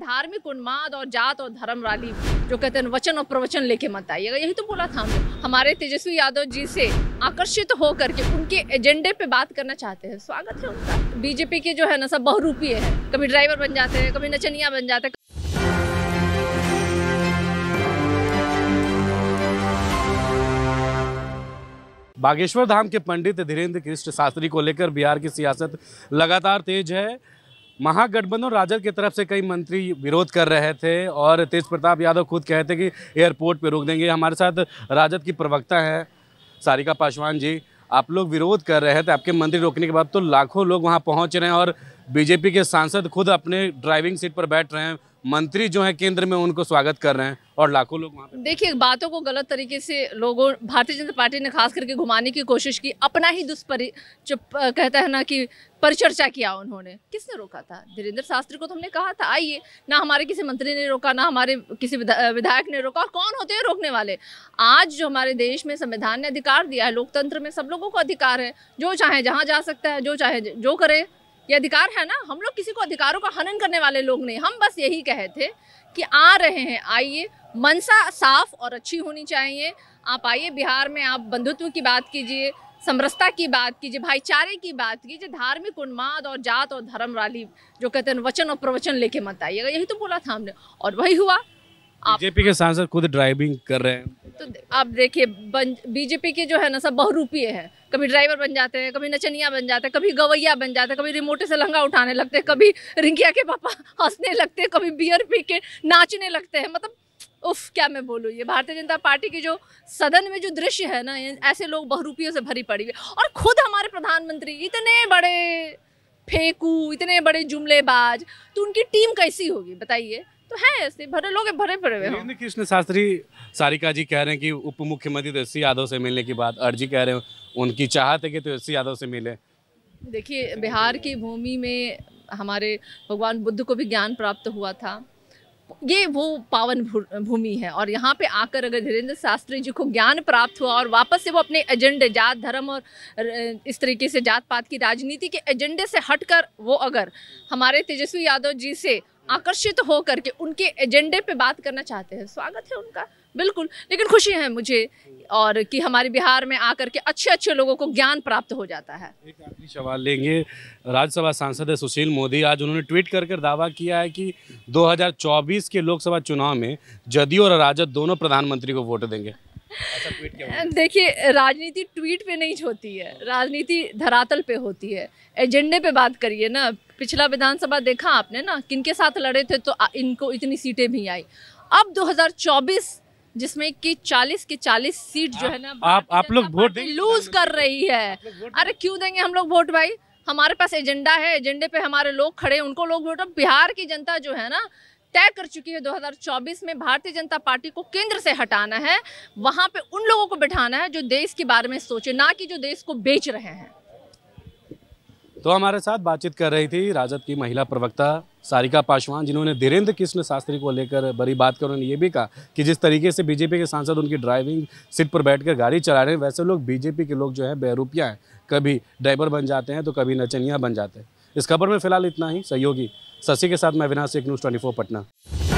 पे धार्मिक उन्माद और जात और धर्म वाली जो कहते हैं वचन और प्रवचन लेके मत आइएगा यही तो बोला था हमने हमारे तेजस्वी यादव जी से आकर्षित होकर के उनके एजेंडे पे बात करना चाहते हैं स्वागत है उनका बीजेपी के जो है ना सब बहुरूपीय है कभी ड्राइवर बन जाते हैं कभी नचनिया बन जाते हैं बागेश्वर धाम के पंडित धीरेन्द्र कृष्ण शास्त्री को लेकर बिहार की सियासत लगातार तेज है महागठबंधन राजद की तरफ से कई मंत्री विरोध कर रहे थे और तेज प्रताप यादव खुद कहते थे कि एयरपोर्ट पे रोक देंगे हमारे साथ राजद की प्रवक्ता है सारिका पासवान जी आप लोग विरोध कर रहे थे आपके मंत्री रोकने के बाद तो लाखों लोग वहाँ पहुँच रहे हैं और बीजेपी के सांसद खुद अपने ड्राइविंग सीट पर बैठ रहे हैं मंत्री जो है केंद्र में उनको स्वागत कर रहे हैं और लाखों लोग वहाँ देखिए बातों को गलत तरीके से लोगों भारतीय जनता पार्टी ने खास करके घुमाने की कोशिश की अपना ही दुष्परि जो कहता है ना कि परिचर्चा किया उन्होंने किसने रोका था धीरेन्द्र शास्त्री को तो हमने कहा था आइए ना हमारे किसी मंत्री ने रोका ना हमारे किसी विधायक ने रोका और कौन होते हैं रोकने वाले आज जो हमारे देश में संविधान ने अधिकार दिया है लोकतंत्र में सब लोगों को अधिकार है जो चाहे जहाँ जा सकता है जो चाहे जो करे ये अधिकार है ना हम लोग किसी को अधिकारों का हनन करने वाले लोग नहीं हम बस यही कहे थे कि आ रहे हैं आइए मनसा साफ और अच्छी होनी चाहिए आप आइए बिहार में आप बंधुत्व की बात कीजिए समरसता की बात कीजिए भाईचारे की बात कीजिए धार्मिक उन्माद और जात और धर्म वाली जो कहते हैं वचन और प्रवचन लेके मत आइएगा यही तो बोला था हमने और वही हुआ बीजेपी के सांसद खुद ड्राइविंग कर रहे हैं तो आप देखिए बीजेपी के जो है ना सब बहुरूपीय है कभी ड्राइवर बन जाते हैं कभी नचनिया बन जाते हैं कभी गवैया बन जाते हैं कभी रिमोटे से लंगा उठाने लगते हैं कभी रिंकिया के पापा हंसने लगते हैं कभी बियर पी के नाचने लगते हैं मतलब उफ क्या मैं बोलूँ ये भारतीय जनता पार्टी की जो सदन में जो दृश्य है ना ऐसे लोग बहुरूपियों से भरी पड़ी है और खुद हमारे प्रधानमंत्री इतने बड़े फेंकू इतने बड़े जुमलेबाज तो उनकी टीम कैसी होगी बताइए तो है ऐसे भरे लोग भरे पड़े हुए कृष्ण शास्त्री सारिका जी कह रहे हैं कि उप मुख्यमंत्री तेजस्वी तो यादव से मिलने की बात अर्जी कह रहे हैं उनकी चाहत है कि तेजस्वी तो यादव से मिले देखिए बिहार की भूमि में हमारे भगवान बुद्ध को भी ज्ञान प्राप्त हुआ था ये वो पावन भूमि है और यहाँ पे आकर अगर धीरेन्द्र शास्त्री जी को ज्ञान प्राप्त हुआ और वापस से वो अपने एजेंडे जात धर्म और इस तरीके से जात पात की राजनीति के एजेंडे से हटकर वो अगर हमारे तेजस्वी यादव जी से आकर्षित हो करके उनके एजेंडे पे बात करना चाहते हैं स्वागत है उनका बिल्कुल लेकिन खुशी है मुझे और कि हमारे बिहार में आकर के अच्छे अच्छे लोगों को ज्ञान प्राप्त हो जाता है एक आखिरी सवाल लेंगे राज्यसभा सांसद है सुशील मोदी आज उन्होंने ट्वीट कर कर दावा किया है कि 2024 के लोकसभा चुनाव में जदयू और राजद दोनों प्रधानमंत्री को वोट देंगे देखिए राजनीति ट्वीट पे नहीं होती है हाँ। राजनीति धरातल पे होती है एजेंडे पे बात करिए ना पिछला विधानसभा देखा आपने ना किन के साथ लड़े थे तो इनको इतनी सीटें भी आई अब 2024 जिसमें कि 40 के 40 सीट जो है ना आप तो आप लोग वोट लूज कर रही है अरे क्यों देंगे हम लोग वोट भाई हमारे पास एजेंडा है एजेंडे पे हमारे लोग खड़े उनको लोग वोट बिहार की जनता जो है ना तय कर चुकी है 2024 में भारतीय जनता पार्टी को केंद्र से हटाना है वहां पे उन लोगों को बैठाना है जो देश के बारे में सोचे ना कि जो देश को बेच रहे हैं तो हमारे साथ बातचीत कर रही थी राजद की महिला प्रवक्ता सारिका पासवान जिन्होंने धीरेन्द्र कृष्ण शास्त्री को लेकर बड़ी बात कर उन्होंने ये भी कहा कि जिस तरीके से बीजेपी के सांसद उनकी ड्राइविंग सीट पर बैठकर गाड़ी चला रहे हैं वैसे लोग बीजेपी के लोग जो है बेरूपिया हैं कभी ड्राइवर बन जाते हैं तो कभी नचनिया बन जाते हैं इस खबर में फिलहाल इतना ही सहयोगी शशि के साथ मैं अविनाश एक न्यूज़ ट्वेंटी पटना